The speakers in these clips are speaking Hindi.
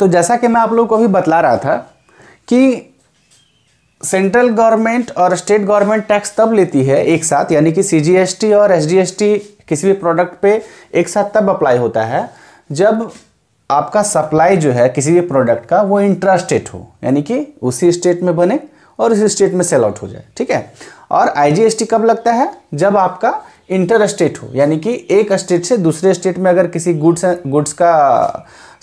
तो जैसा कि मैं आप लोगों को भी बतला रहा था कि सेंट्रल गवर्नमेंट और स्टेट गवर्नमेंट टैक्स तब लेती है एक साथ यानी कि सी और एस किसी भी प्रोडक्ट पे एक साथ तब अप्लाई होता है जब आपका सप्लाई जो है किसी भी प्रोडक्ट का वो इंट्रा स्टेट हो यानी कि उसी स्टेट में बने और उसी स्टेट में सेल आउट हो जाए ठीक है और आईजीएसटी कब लगता है जब आपका इंटर स्टेट हो यानी कि एक स्टेट से दूसरे स्टेट में अगर किसी गुड्स गुड्स का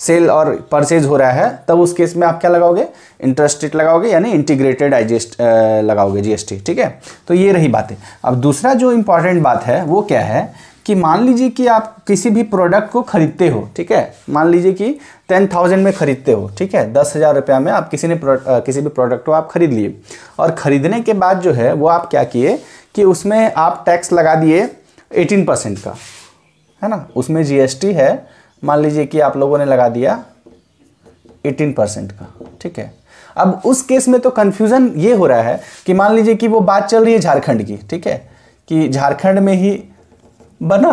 सेल और परचेज हो रहा है तब उस केस में आप क्या लगाओगे इंटर स्टेट लगाओगे यानी इंटीग्रेटेड आईजीएस लगाओगे जीएसटी ठीक है तो ये रही बातें अब दूसरा जो इम्पॉर्टेंट बात है वो क्या है कि मान लीजिए कि आप किसी भी प्रोडक्ट को खरीदते हो ठीक है मान लीजिए कि टेन थाउजेंड में खरीदते हो ठीक है दस हज़ार रुपया में आप किसी ने आ, किसी भी प्रोडक्ट को आप खरीद लिए और ख़रीदने के बाद जो है वो आप क्या किए कि उसमें आप टैक्स लगा दिए एटीन परसेंट का है ना उसमें जीएसटी है मान लीजिए कि आप लोगों ने लगा दिया एटीन परसेंट का ठीक है अब उस केस में तो कन्फ्यूज़न ये हो रहा है कि मान लीजिए कि वो बात चल रही है झारखंड की ठीक है कि झारखंड में ही बना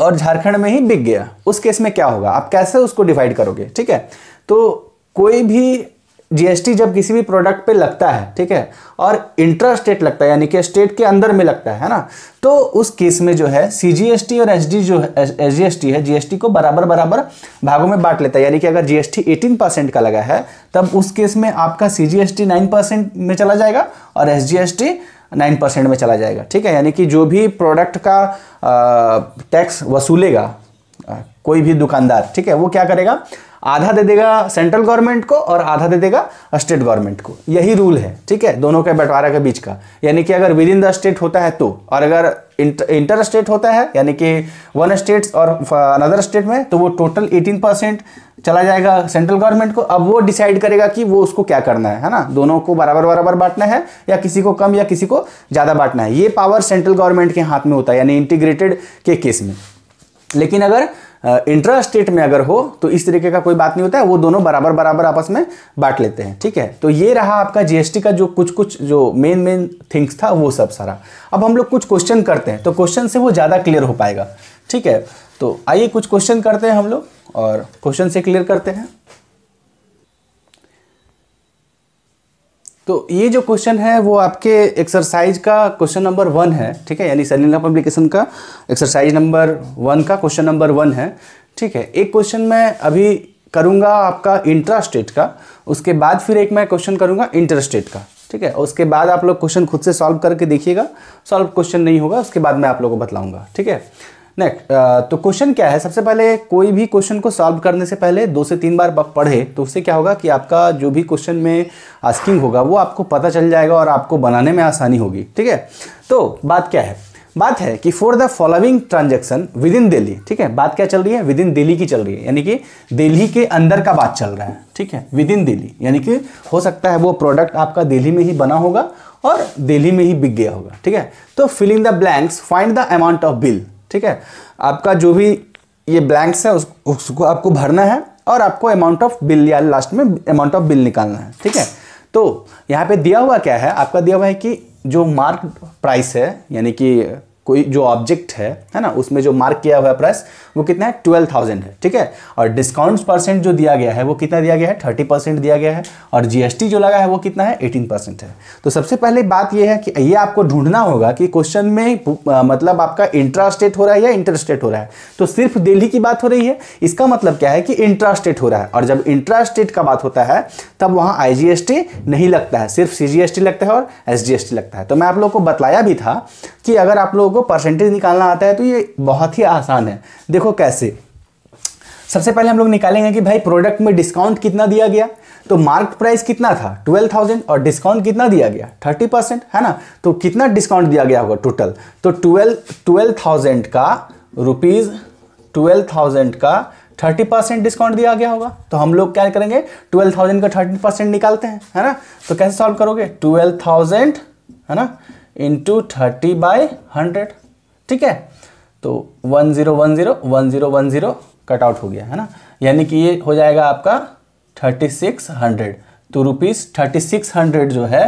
और झारखंड में ही बिक गया उस केस में क्या होगा आप कैसे उसको डिवाइड करोगे ठीक है तो कोई भी जीएसटी जब किसी भी प्रोडक्ट पे लगता है ठीक है और इंट्रा स्टेट लगता है यानी कि स्टेट के अंदर में लगता है ना तो उस केस में जो है सीजीएसटी और एसडी जो है एसजीएसटी है जीएसटी को बराबर बराबर भागों में बांट लेता है यानी कि अगर जीएसटी 18 परसेंट का लगा है तब उस केस में आपका सीजीएसटी 9 परसेंट में चला जाएगा और एस नाइन परसेंट में चला जाएगा ठीक है यानी कि जो भी प्रोडक्ट का टैक्स वसूलेगा कोई भी दुकानदार ठीक है वो क्या करेगा आधा दे देगा सेंट्रल गवर्नमेंट को और आधा दे देगा स्टेट गवर्नमेंट को यही रूल है ठीक है दोनों के बंटवारा के बीच का यानी कि अगर विद इन द स्टेट होता है तो और अगर इंटर स्टेट होता है यानी कि वन स्टेट और अनदर स्टेट में तो वो टोटल 18 परसेंट चला जाएगा सेंट्रल गवर्नमेंट को अब वो डिसाइड करेगा कि वो उसको क्या करना है है ना दोनों को बराबर बराबर बांटना है या किसी को कम या किसी को ज़्यादा बांटना है ये पावर सेंट्रल गवर्नमेंट के हाथ में होता है यानी इंटीग्रेटेड के केस में लेकिन अगर इंट्रा स्टेट में अगर हो तो इस तरीके का कोई बात नहीं होता है वो दोनों बराबर बराबर आपस में बांट लेते हैं ठीक है तो ये रहा आपका जीएसटी का जो कुछ कुछ जो मेन मेन थिंग्स था वो सब सारा अब हम लोग कुछ क्वेश्चन करते हैं तो क्वेश्चन से वो ज़्यादा क्लियर हो पाएगा ठीक है तो आइए कुछ क्वेश्चन करते हैं हम लोग और क्वेश्चन से क्लियर करते हैं तो ये जो क्वेश्चन है वो आपके एक्सरसाइज का क्वेश्चन नंबर वन है ठीक है यानी सलीला पब्लिकेशन का एक्सरसाइज नंबर वन का क्वेश्चन नंबर वन है ठीक है एक क्वेश्चन मैं अभी करूँगा आपका इंट्रा स्टेट का उसके बाद फिर एक मैं क्वेश्चन करूँगा इंटर स्टेट का ठीक है उसके बाद आप लोग क्वेश्चन खुद से सॉल्व करके देखिएगा सॉल्व क्वेश्चन नहीं होगा उसके बाद मैं आप लोगों को बतलाऊँगा ठीक है नेक्स्ट uh, तो क्वेश्चन क्या है सबसे पहले कोई भी क्वेश्चन को सॉल्व करने से पहले दो से तीन बार पढ़े तो उससे क्या होगा कि आपका जो भी क्वेश्चन में आस्किंग होगा वो आपको पता चल जाएगा और आपको बनाने में आसानी होगी ठीक है तो बात क्या है बात है कि for the following transaction within Delhi ठीक है बात क्या चल रही है विद इन दिल्ली की चल रही है यानी कि दिल्ली के अंदर का बात चल रहा है ठीक है विद इन दिल्ली यानी कि हो सकता है वो प्रोडक्ट आपका दिल्ली में ही बना होगा और दिल्ली में ही बिक गया होगा ठीक है तो filling the blanks find the amount of bill ठीक है आपका जो भी ये ब्लैंक्स है उस, उसको आपको भरना है और आपको अमाउंट ऑफ बिल या लास्ट में अमाउंट ऑफ बिल निकालना है ठीक है तो यहाँ पे दिया हुआ क्या है आपका दिया हुआ है कि जो मार्क प्राइस है यानी कि कोई जो ऑब्जेक्ट है है ना उसमें जो मार्क किया हुआ है प्राइस वो कितना है ट्वेल्व थाउजेंड है ठीक है और डिस्काउंट परसेंट जो दिया गया है वो कितना दिया गया है थर्टी परसेंट दिया गया है और जीएसटी जो लगा है वो कितना है एटीन परसेंट है तो सबसे पहले बात ये है कि ये आपको ढूंढना होगा कि क्वेश्चन में आ, मतलब आपका इंट्रास्टेट हो रहा है या इंटरस्टेट हो रहा है तो सिर्फ दिल्ली की बात हो रही है इसका मतलब क्या है कि इंट्रास्टेट हो रहा है और जब इंट्रास्टेट का बात होता है तब वहाँ आई नहीं लगता है सिर्फ सी लगता है और एस लगता है तो मैं आप लोग को बतलाया भी था कि अगर आप लोग लोगों को परसेंटेज निकालना आता है तो ये बहुत ही आसान है देखो कैसे सबसे पहले हम लोग निकालेंगे कि भाई प्रोडक्ट में डिस्काउंट कितना दिया गया तो मार्क प्राइस कितना था 12,000 और डिस्काउंट कितना दिया गया 30% परसेंट है ना तो कितना डिस्काउंट दिया गया होगा टोटल तो 12 12,000 का रुपीज़ 12,000 का 30% परसेंट डिस्काउंट दिया गया होगा तो हम लोग क्या करेंगे 12,000 का 30% परसेंट निकालते हैं है ना तो कैसे सॉल्व करोगे ट्वेल्व है ना इंटू थर्टी बाय हंड्रेड ठीक है तो one zero one zero one zero one zero cut out हो गया है ना यानी कि ये हो जाएगा आपका थर्टी सिक्स हंड्रेड तो रुपीज़ थर्टी सिक्स हंड्रेड जो है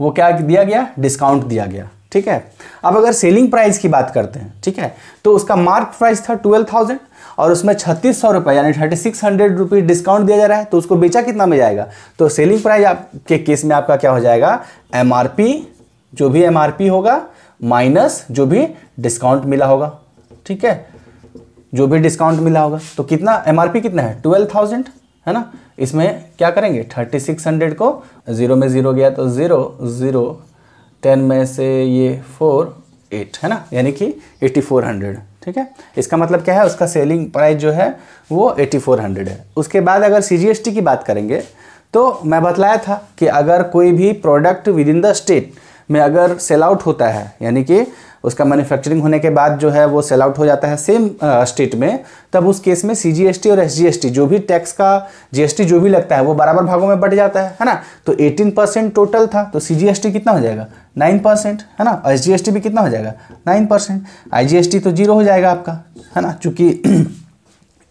वो क्या दिया गया डिस्काउंट दिया गया ठीक है अब अगर सेलिंग प्राइस की बात करते हैं ठीक है तो उसका मार्क प्राइस था ट्वेल्व थाउजेंड और उसमें छत्तीस सौ रुपये यानी thirty six hundred rupees discount दिया जा रहा है तो उसको बेचा कितना में जाएगा तो सेलिंग प्राइस आपके केस में आपका क्या हो जाएगा एम आर पी जो भी एम होगा माइनस जो भी डिस्काउंट मिला होगा ठीक है जो भी डिस्काउंट मिला होगा तो कितना एम कितना है ट्वेल्व थाउजेंड है ना इसमें क्या करेंगे थर्टी सिक्स हंड्रेड को ज़ीरो में ज़ीरो गया तो ज़ीरो ज़ीरो टेन में से ये फोर एट है ना यानी कि एट्टी फोर हंड्रेड ठीक है इसका मतलब क्या है उसका सेलिंग प्राइस जो है वो एट्टी फोर हंड्रेड है उसके बाद अगर सी की बात करेंगे तो मैं बतलाया था कि अगर कोई भी product within the state में अगर सेल आउट होता है यानी कि उसका मैन्युफैक्चरिंग होने के बाद जो है वो सेल आउट हो जाता है सेम स्टेट में तब उस केस में सी और एस जो भी टैक्स का जीएसटी जो भी लगता है वो बराबर भागों में बढ़ जाता है है ना तो 18 परसेंट टोटल था तो सी कितना हो जाएगा नाइन परसेंट है ना एस जी भी कितना हो जाएगा नाइन परसेंट आई तो जीरो हो जाएगा आपका है ना चूंकि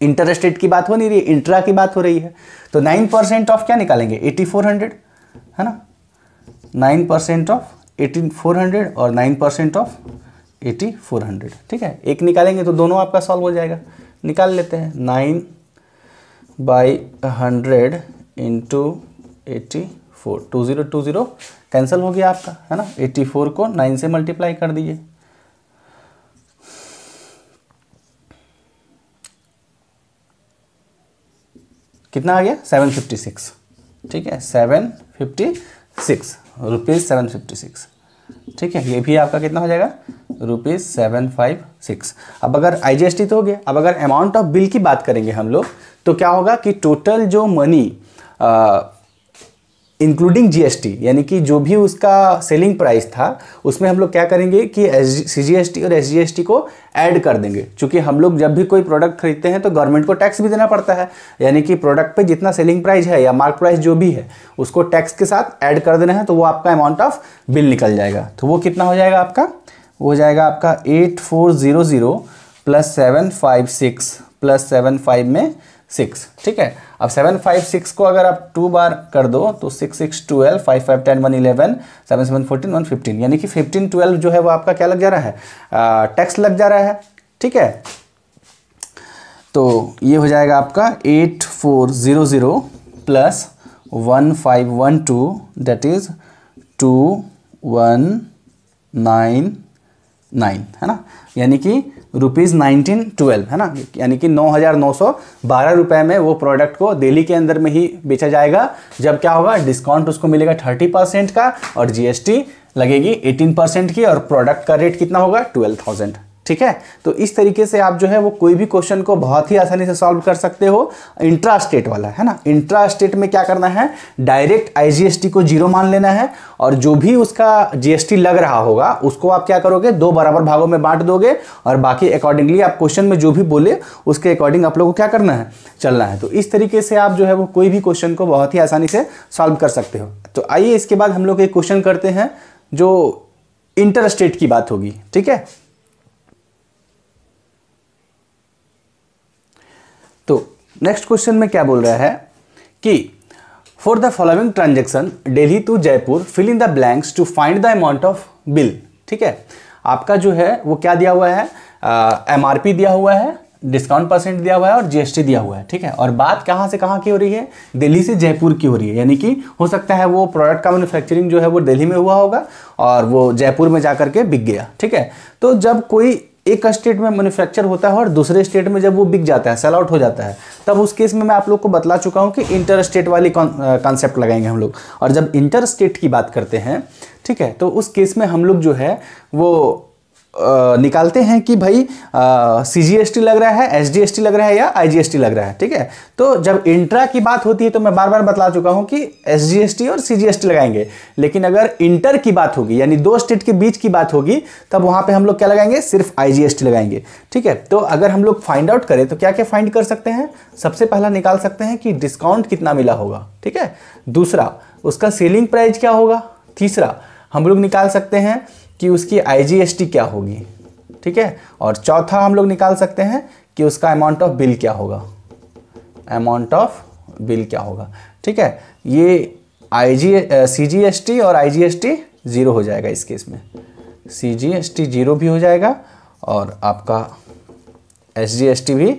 इंटर स्टेट की बात हो नहीं रही है इंट्रा की बात हो रही है तो नाइन परसेंट ऑफ क्या निकालेंगे एटी फोर हंड्रेड है ना nine percent of eighteen four hundred और nine percent of eighty four hundred ठीक है एक निकालेंगे तो दोनों आपका सॉल्व हो जाएगा निकाल लेते हैं nine by hundred into eighty four two zero two zero cancel हो गया आपका है ना एट्टी फोर को नाइन से मल्टीप्लाई कर दीजिए कितना आ गया सेवन फिफ्टी सिक्स ठीक है seven fifty six rupees seven fifty six ठीक है ये भी आपका कितना हो जाएगा रुपीज़ सेवन फाइव सिक्स अब अगर आईजीएसटी तो हो गया अब अगर अमाउंट ऑफ बिल की बात करेंगे हम लोग तो क्या होगा कि टोटल जो मनी इंक्लूडिंग जीएसटी यानी कि जो भी उसका सेलिंग प्राइस था उसमें हम लोग क्या करेंगे कि सी जी एस टी और एस जी एस टी को ऐड कर देंगे चूँकि हम लोग जब भी कोई प्रोडक्ट खरीदते हैं तो गवर्नमेंट को टैक्स भी देना पड़ता है यानी कि प्रोडक्ट पे जितना सेलिंग प्राइस है या मार्क प्राइस जो भी है उसको टैक्स के साथ ऐड कर देना है तो वो आपका अमाउंट ऑफ बिल निकल जाएगा तो वो कितना हो जाएगा आपका वो हो जाएगा आपका eight four zero zero plus seven five six plus seven five में सिक्स ठीक है अब सेवन फाइव सिक्स को अगर आप टू बार कर दो तो six six twelve five five ten one eleven seven seven fourteen one fifteen यानी कि फिफ्टीन ट्वेल्व जो है वो आपका क्या लग जा रहा है टैक्स लग जा रहा है ठीक है तो ये हो जाएगा आपका eight four zero zero plus one five one two that is two one nine nine है ना यानी कि रुपीज़ नाइनटीन ट्वेल्व है ना यानी कि नौ हज़ार नौ सौ बारह रुपये में वो प्रोडक्ट को दिल्ली के अंदर में ही बेचा जाएगा जब क्या होगा डिस्काउंट उसको मिलेगा थर्टी परसेंट का और जीएसटी लगेगी एटीन परसेंट की और प्रोडक्ट का रेट कितना होगा ट्वेल्व थाउजेंड ठीक है तो इस तरीके से आप जो है वो कोई भी क्वेश्चन को बहुत ही आसानी से सॉल्व कर सकते हो इंट्रा स्टेट वाला है ना इंट्रा स्टेट में क्या करना है डायरेक्ट आईजीएसटी को जीरो मान लेना है और जो भी उसका जीएसटी लग रहा होगा उसको आप क्या करोगे दो बराबर भागों में बांट दोगे और बाकी अकॉर्डिंगली आप क्वेश्चन में जो भी बोले उसके अकॉर्डिंग आप लोग को क्या करना है चलना है तो इस तरीके से आप जो है वो कोई भी क्वेश्चन को बहुत ही आसानी से सॉल्व कर सकते हो तो आइए इसके बाद हम लोग एक क्वेश्चन करते हैं जो इंटर स्टेट की बात होगी ठीक है नेक्स्ट क्वेश्चन में क्या बोल रहा है कि for the following transaction daily to Jaipur fill in the blanks to find the amount of bill ठीक है आपका जो है वो क्या दिया हुआ है एम uh, दिया हुआ है डिस्काउंट परसेंट दिया हुआ है और जीएसटी दिया हुआ है ठीक है और बात कहाँ से कहाँ की हो रही है दिल्ली से जयपुर की हो रही है यानी कि हो सकता है वो प्रोडक्ट का मैन्युफैक्चरिंग जो है वो दिल्ली में हुआ होगा और वो जयपुर में जा करके बिक गया ठीक है तो जब कोई एक स्टेट में मैन्युफैक्चर होता है और दूसरे स्टेट में जब वो बिक जाता है सेल आउट हो जाता है तब उस केस में मैं आप लोग को बतला चुका हूँ कि इंटर स्टेट वाली कॉन्सेप्ट लगाएंगे हम लोग और जब इंटर स्टेट की बात करते हैं ठीक है तो उस केस में हम लोग जो है वो निकालते हैं कि भाई सी जी एस टी लग रहा है एस जी एस टी लग रहा है या आई जी एस टी लग रहा है ठीक है तो जब इंट्रा की बात होती है तो मैं बार बार बता चुका हूँ कि एस जी एस टी और सी जी एस टी लगाएंगे लेकिन अगर इंटर की बात होगी यानी दो स्टेट के बीच की बात होगी तब वहाँ पे हम लोग क्या लगाएंगे सिर्फ आई जी एस टी लगाएंगे ठीक है तो अगर हम लोग फाइंड आउट करें तो क्या क्या फाइंड कर सकते हैं सबसे पहला निकाल सकते हैं कि डिस्काउंट कितना मिला होगा ठीक है दूसरा उसका सेलिंग प्राइस क्या होगा तीसरा हम लोग निकाल सकते हैं कि उसकी आईजीएसटी क्या होगी ठीक है और चौथा हम लोग निकाल सकते हैं कि उसका अमाउंट ऑफ बिल क्या होगा अमाउंट ऑफ बिल क्या होगा ठीक है ये आई जी सी जी एस टी और I G S T zero हो जाएगा इस केस में C G S T zero भी हो जाएगा और आपका एस जी एस टी भी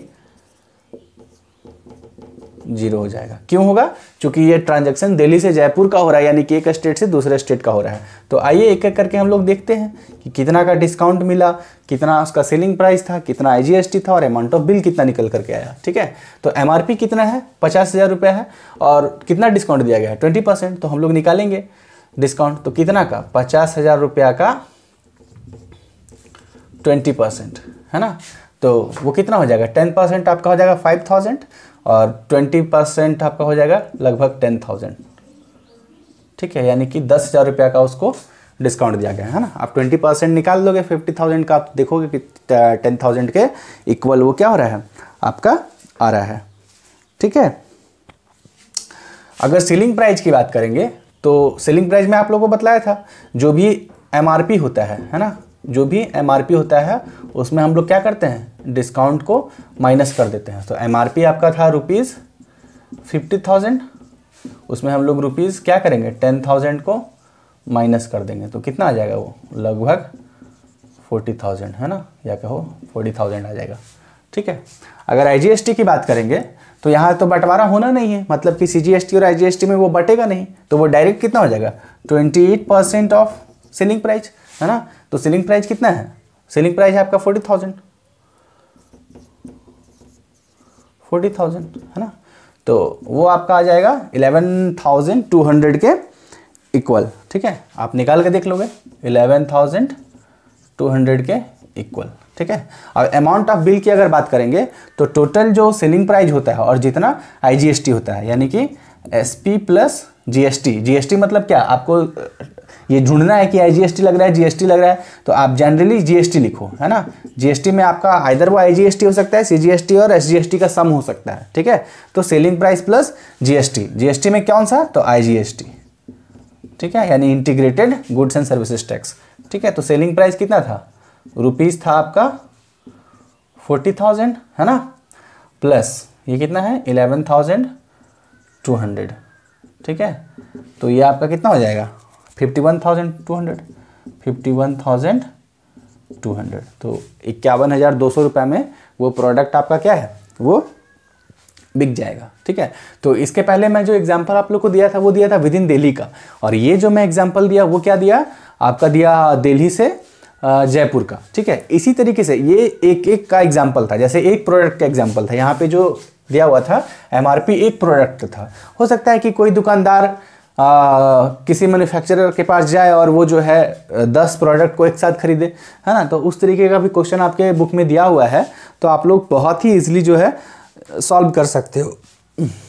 जीरो हो जाएगा क्यों होगा क्योंकि ये ट्रांजैक्शन दिल्ली से जयपुर का हो रहा है यानी कि एक स्टेट से दूसरे स्टेट का हो रहा है तो आइए एक एक करके हम लोग देखते हैं कि कितना का डिस्काउंट मिला कितना उसका सेलिंग प्राइस था कितना आईजीएसटी था और अमाउंट ऑफ बिल कितना निकल करके आया ठीक है तो एमआरपी कितना है पचास हज़ार है और कितना डिस्काउंट दिया गया है ट्वेंटी परसेंट तो हम लोग निकालेंगे डिस्काउंट तो कितना का पचास हज़ार रुपया का ट्वेंटी परसेंट है ना तो वो कितना हो जाएगा टेन परसेंट आपका हो जाएगा फाइव थाउजेंड और ट्वेंटी परसेंट आपका हो जाएगा लगभग टेन थाउजेंड ठीक है यानी कि दस हज़ार रुपया का उसको डिस्काउंट दिया गया है ना आप ट्वेंटी परसेंट निकाल दोगे फिफ्टी थाउजेंड का आप देखोगे कि टेन थाउजेंड के इक्वल वो क्या हो रहा है आपका आ रहा है ठीक है अगर सीलिंग प्राइस की बात करेंगे तो सेलिंग प्राइस में आप लोगों को बताया था जो भी एम होता है है ना जो भी एम होता है उसमें हम लोग क्या करते हैं डिस्काउंट को माइनस कर देते हैं तो एम आपका था रुपीज़ फिफ्टी थाउजेंड उसमें हम लोग रुपीज़ क्या करेंगे टेन थाउजेंड को माइनस कर देंगे तो कितना आ जाएगा वो लगभग फोर्टी थाउजेंड है ना या कहो फोर्टी थाउजेंड आ जाएगा ठीक है अगर आई की बात करेंगे तो यहाँ तो बंटवारा होना नहीं है मतलब कि सी और आई में वो बटेगा नहीं तो वो डायरेक्ट कितना हो जाएगा twenty eight percent of selling price है ना तो सेलिंग प्राइस कितना है सेलिंग प्राइस है आपका फोर्टी थाउजेंड फोर्टी थाउजेंड है ना तो वो आपका आ जाएगा इलेवन थाउजेंड टू हंड्रेड के इक्वल ठीक है आप निकाल के देख लोगे इलेवन थाउजेंड टू हंड्रेड के इक्वल ठीक है और अमाउंट ऑफ बिल की अगर बात करेंगे तो टोटल जो सेलिंग प्राइस होता है और जितना आई होता है यानी कि एस प्लस जीएसटी जीएसटी मतलब क्या आपको ये ढूंढना है कि आई जीएसटी लग रहा है जीएसटी लग रहा है तो आप जनरली जीएसटी लिखो है ना जीएसटी में आपका आइधर वो आई हो सकता है सीजीएसटी और एसजीएसटी का सम हो सकता है ठीक है तो selling price plus GST GST में कौन सा तो आईजीएसटी ठीक है यानी integrated goods and services tax ठीक है तो सेलिंग प्राइस कितना था रुपीज़ था आपका फोर्टी थाउजेंड है ना प्लस ये कितना है इलेवन थाउजेंड टू हंड्रेड ठीक है तो ये आपका कितना हो जाएगा fifty one thousand two hundred fifty one thousand two hundred तो इक्यावन हज़ार दो सौ रुपये में वो प्रोडक्ट आपका क्या है वो बिक जाएगा ठीक है तो इसके पहले मैं जो एग्जाम्पल आप लोग को दिया था वो दिया था विद इन दिल्ली का और ये जो मैं एग्जाम्पल दिया वो क्या दिया आपका दिया दिल्ली से जयपुर का ठीक है इसी तरीके से ये एक एक का एग्जाम्पल था जैसे एक प्रोडक्ट का एग्जाम्पल था यहाँ पे जो दिया हुआ था एमआरपी एक प्रोडक्ट था हो सकता है कि कोई दुकानदार आ, किसी मैन्युफैक्चरर के पास जाए और वो जो है दस प्रोडक्ट को एक साथ खरीदे है ना तो उस तरीके का भी क्वेश्चन आपके बुक में दिया हुआ है तो आप लोग बहुत ही इजीली जो है सॉल्व कर सकते हो